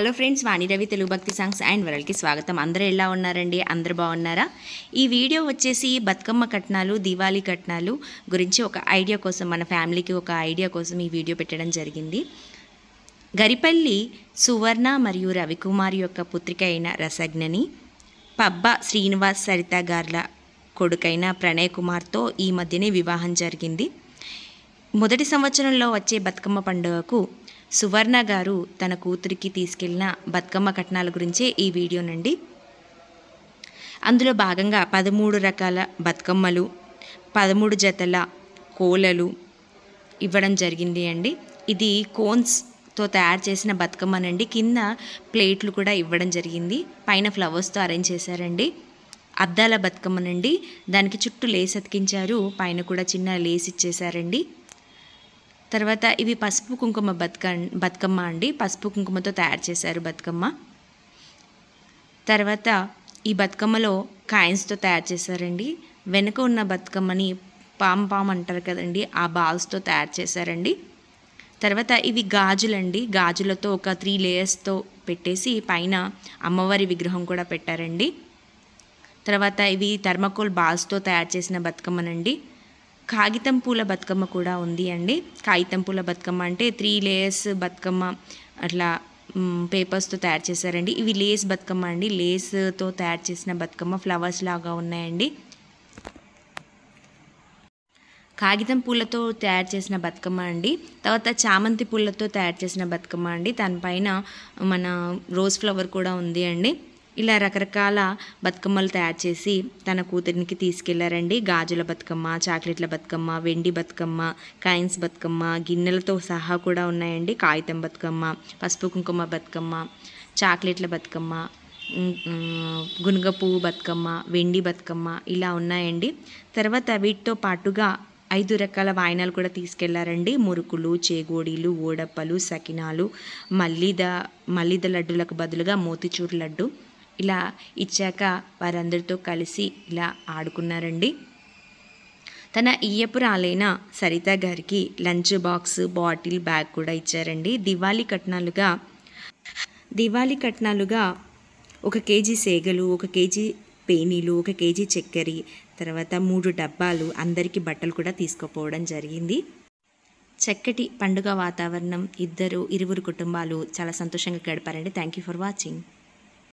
hello friends Vani Ravi Telugu Bhakti songs and వరల్డ్కి స్వాగతం అందరూ ఎలా ఉన్నారండి అందరు బాగున్నారా ఈ వీడియో వచ్చేసి బతుకమ్మ కట్నాలు దివాళీ కట్నాలు గురించి ఒక ఐడియా కోసం మన ఫ్యామిలీకి ఒక ఐడియా కోసం ఈ వీడియో పెట్టడం జరిగింది గరిపల్లి సువర్ణ మరియు రవికుమార్ యొక్క పుత్రిక అయిన రసజ్ఞని పబ్బ శ్రీనివాస్ సరిత గార్ల కొడుకైన ప్రణయ్ కుమార్తో ఈ మధ్యనే వివాహం జరిగింది మొదటి సంవత్సరంలో వచ్చే బతుకమ్మ పండుగకు సువర్ణ గారు తన కూతురికి తీసుకెళ్లిన బతుకమ్మ కట్నాల గురించే ఈ వీడియో నుండి అందులో భాగంగా పదమూడు రకాల బతుకమ్మలు పదమూడు జతల కోలలు ఇవ్వడం జరిగింది అండి ఇది కోన్స్తో తయారు చేసిన బతుకమ్మనండి కింద ప్లేట్లు కూడా ఇవ్వడం జరిగింది పైన ఫ్లవర్స్తో అరేంజ్ చేశారండి అద్దాల బతుకమ్మనండి దానికి చుట్టూ లేస్ అతికించారు పైన కూడా చిన్న లేస్ ఇచ్చేశారండి తర్వాత ఇవి పసుపు కుంకుమ బతుక బతుకమ్మ అండి పసుపు కుంకుమతో తయారు చేశారు బతుకమ్మ తర్వాత ఈ బతుకమ్మలో కాయిన్స్తో తయారు చేశారండి వెనుక ఉన్న బతుకమ్మని పామ్ పామ్ అంటారు కదండి ఆ బాల్స్తో తయారు చేశారండి తర్వాత ఇవి గాజులండి గాజులతో ఒక త్రీ లేయర్స్తో పెట్టేసి పైన అమ్మవారి విగ్రహం కూడా పెట్టారండి తర్వాత ఇవి థర్మకోల్ బాల్స్తో తయారు చేసిన బతుకమ్మనండి కాగితం పూల బతుకమ్మ కూడా ఉంది అండి కాగితం పూల బతుకమ్మ అంటే త్రీ లేయర్స్ బతుకమ్మ అట్లా పేపర్స్తో తయారు చేశారండి ఇవి లేస్ బతుకమ్మ అండి లేస్తో తయారు చేసిన బతుకమ్మ ఫ్లవర్స్ లాగా ఉన్నాయండి కాగితం పూలతో తయారు చేసిన బతుకమ్మ అండి తర్వాత చామంతి పూలతో తయారు చేసిన బతుకమ్మ అండి దానిపైన మన రోజ్ ఫ్లవర్ కూడా ఉంది అండి ఇలా రకరకాల బతుకమ్మలు తయారు చేసి తన కూతురికి తీసుకెళ్లారండి గాజుల బతుకమ్మ చాక్లెట్ల బతుకమ్మ వెండి బతుకమ్మ కైన్స్ బతుకమ్మ గిన్నెలతో సహా కూడా ఉన్నాయండి కాగితం బతుకమ్మ పసుపు కుంకుమ బతుకమ్మ చాక్లెట్ల బతుకమ్మ గునుగ పువ్వు బతుకమ్మ వెండి బతుకమ్మ ఇలా ఉన్నాయండి తర్వాత వీటితో పాటుగా ఐదు రకాల వాయినాలు కూడా తీసుకెళ్లారండి మురుకులు చేగోడీలు ఓడప్పలు సకినాలు మల్లిద మల్లిద లడ్డులకు బదులుగా మోతిచూరు లడ్డు ఇలా ఇచ్చాక వారందరితో కలిసి ఇలా ఆడుకున్నారండి తన ఇయ్యపురాలైన సరిత గారికి లంచ్ బాక్స్ బాటిల్ బ్యాగ్ కూడా ఇచ్చారండి దివాళీ కట్నాలుగా దివాళీ కట్నాలుగా ఒక కేజీ సేగలు ఒక కేజీ పేనీలు ఒక కేజీ చక్కెర తర్వాత మూడు డబ్బాలు అందరికీ బట్టలు కూడా తీసుకుపోవడం జరిగింది చక్కటి పండుగ వాతావరణం ఇద్దరు ఇరువురు కుటుంబాలు చాలా సంతోషంగా గడిపారండి థ్యాంక్ యూ ఫర్ వాచింగ్